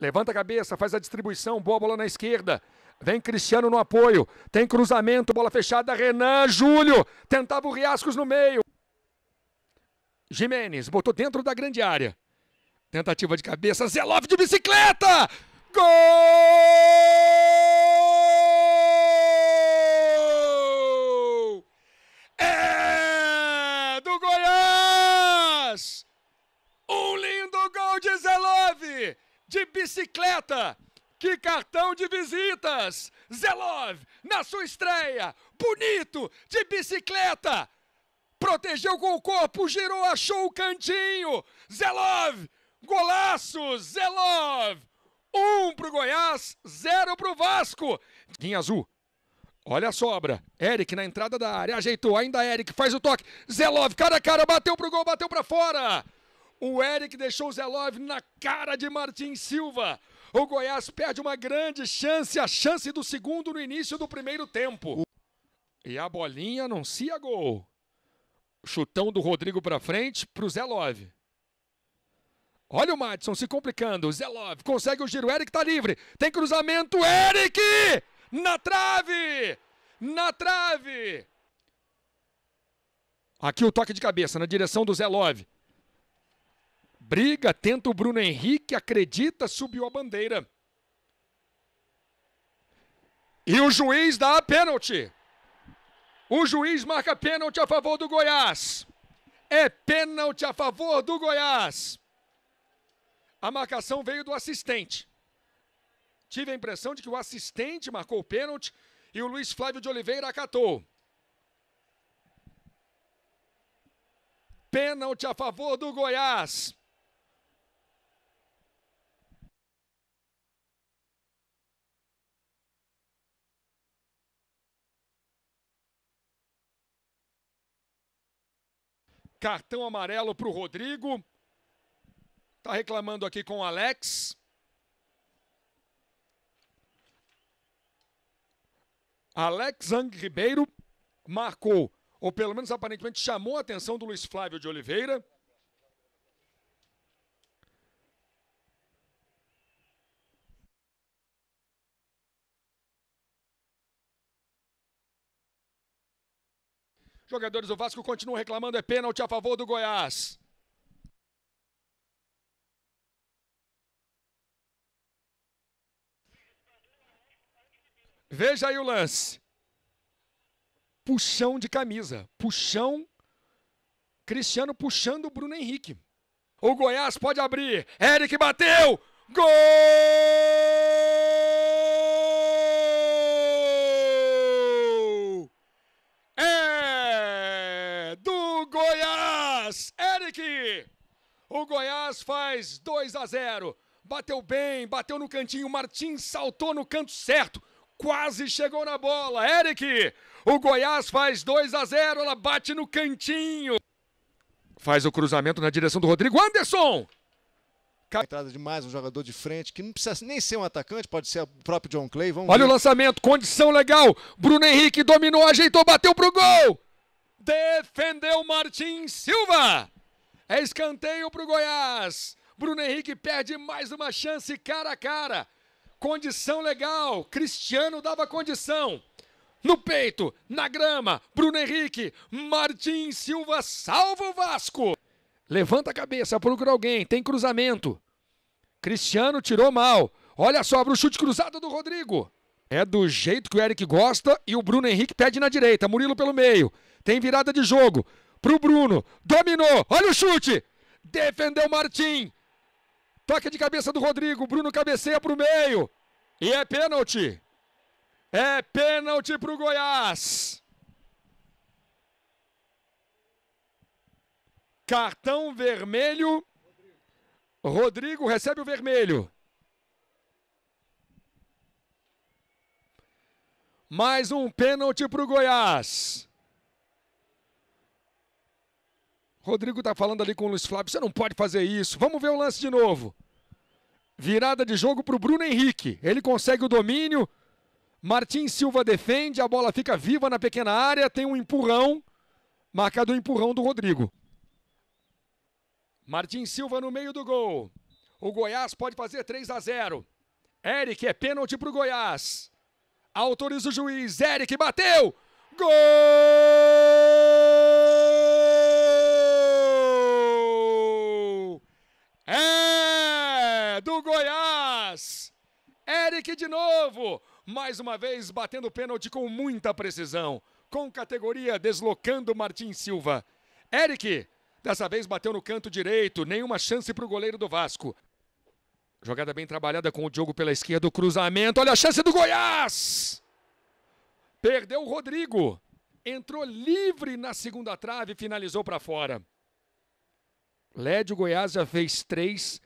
Levanta a cabeça, faz a distribuição, boa bola na esquerda. Vem Cristiano no apoio. Tem cruzamento, bola fechada. Renan, Júlio. Tentava o Riascos no meio. Jimenez botou dentro da grande área. Tentativa de cabeça. Zelov de bicicleta. Gol! de bicicleta. Que cartão de visitas! Zelov, na sua estreia, bonito, de bicicleta! Protegeu com o corpo, girou, achou o cantinho! Zelov, golaço! Zelov! Um pro Goiás, zero pro Vasco! Guinha azul. Olha a sobra. Eric na entrada da área, ajeitou, ainda Eric, faz o toque. Zelov, cara a cara, bateu pro gol, bateu para fora! O Eric deixou o Zelove na cara de Martin Silva. O Goiás perde uma grande chance, a chance do segundo no início do primeiro tempo. E a bolinha anuncia gol. Chutão do Rodrigo para frente para o Zelov. Olha o Madison se complicando. Zelove consegue o giro. Eric tá livre. Tem cruzamento. Eric! Na trave! Na trave! Aqui o toque de cabeça na direção do Zelove. Briga, tenta o Bruno Henrique, acredita, subiu a bandeira. E o juiz dá a pênalti. O juiz marca pênalti a favor do Goiás. É pênalti a favor do Goiás. A marcação veio do assistente. Tive a impressão de que o assistente marcou o pênalti e o Luiz Flávio de Oliveira acatou. Pênalti a favor do Goiás. Cartão amarelo para o Rodrigo. Tá reclamando aqui com o Alex. Alex Ang Ribeiro marcou, ou pelo menos aparentemente chamou a atenção do Luiz Flávio de Oliveira. Jogadores do Vasco continuam reclamando, é pênalti a favor do Goiás. Veja aí o lance. Puxão de camisa. Puxão. Cristiano puxando o Bruno Henrique. O Goiás pode abrir. Eric bateu. Gol! O Goiás faz 2 a 0. Bateu bem, bateu no cantinho. Martins saltou no canto certo. Quase chegou na bola. Eric, o Goiás faz 2 a 0. Ela bate no cantinho. Faz o cruzamento na direção do Rodrigo Anderson. A entrada de mais um jogador de frente, que não precisa nem ser um atacante, pode ser o próprio John Clay. Vamos Olha ver. o lançamento, condição legal. Bruno Henrique dominou, ajeitou, bateu pro gol. Defendeu Martins Silva. É escanteio para o Goiás. Bruno Henrique perde mais uma chance cara a cara. Condição legal. Cristiano dava condição. No peito, na grama, Bruno Henrique, Martin Silva salva o Vasco. Levanta a cabeça, procura alguém, tem cruzamento. Cristiano tirou mal. Olha só, o chute cruzado do Rodrigo. É do jeito que o Eric gosta e o Bruno Henrique pede na direita. Murilo pelo meio. Tem virada de jogo para o Bruno. Dominou. Olha o chute. Defendeu Martim. Toque de cabeça do Rodrigo. Bruno cabeceia para o meio. E é pênalti. É pênalti para o Goiás. Cartão vermelho. Rodrigo recebe o vermelho. Mais um pênalti para o Goiás. Rodrigo tá falando ali com o Luiz Flávio, você não pode fazer isso. Vamos ver o lance de novo. Virada de jogo para o Bruno Henrique. Ele consegue o domínio. Martins Silva defende, a bola fica viva na pequena área, tem um empurrão. Marcado o um empurrão do Rodrigo. Martins Silva no meio do gol. O Goiás pode fazer 3 a 0. Eric é pênalti para o Goiás. Autoriza o juiz. Eric bateu. Gol! do Goiás. Eric de novo, mais uma vez batendo o pênalti com muita precisão, com categoria deslocando Martin Silva. Eric, dessa vez bateu no canto direito, nenhuma chance para o goleiro do Vasco. Jogada bem trabalhada com o Diogo pela esquerda, do cruzamento, olha a chance do Goiás! Perdeu o Rodrigo, entrou livre na segunda trave e finalizou para fora. Lédio Goiás já fez três